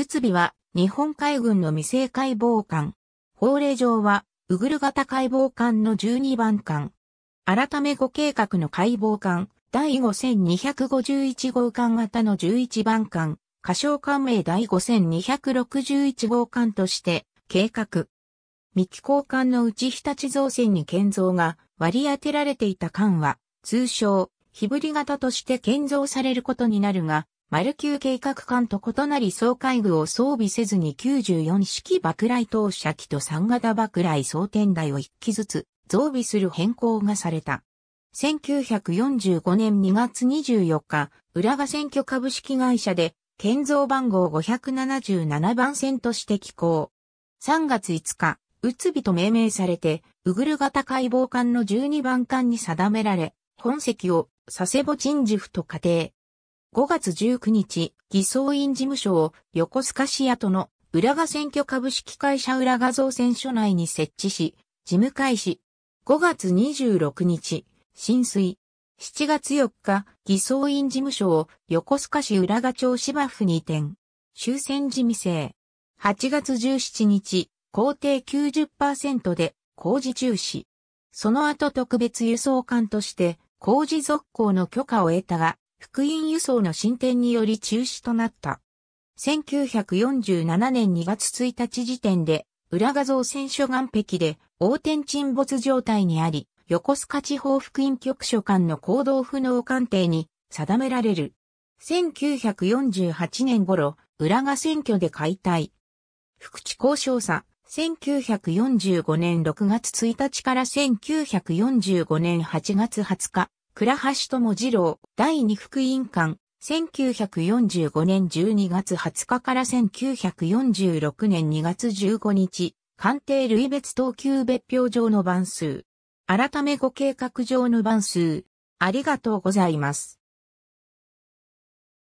宇びは日本海軍の未成解剖官。法令上は、ウグル型解剖艦の12番艦。改め5計画の解剖艦、第5251号艦型の11番艦、仮称艦名第5261号艦として、計画。三木交換の内日立造船に建造が割り当てられていた艦は、通称、日ブり型として建造されることになるが、マル級計画艦と異なり総海具を装備せずに94式爆雷投射機と3型爆雷装填台を1機ずつ増備する変更がされた。1945年2月24日、浦賀選挙株式会社で建造番号577番線として寄港。3月5日、うつびと命名されて、うぐる型解剖艦の12番艦に定められ、本籍を佐世保鎮守府と仮定。5月19日、偽装院事務所を横須賀市跡の浦賀選挙株式会社浦賀造船所内に設置し、事務開始。5月26日、浸水。7月4日、偽装院事務所を横須賀市浦賀町芝生に移転。終戦時未成。8月17日、工程90%で工事中止。その後特別輸送艦として工事続行の許可を得たが、福音輸送の進展により中止となった。1947年2月1日時点で、裏画像船所岸壁で、横転沈没状態にあり、横須賀地方福音局所管の行動不能鑑定に定められる。1948年頃、浦賀選挙で解体。福地交渉査、1945年6月1日から1945年8月20日、倉橋智次郎、第二副委員官、1945年12月20日から1946年2月15日、官邸類別等級別表上の番数。改めご計画上の番数。ありがとうございます。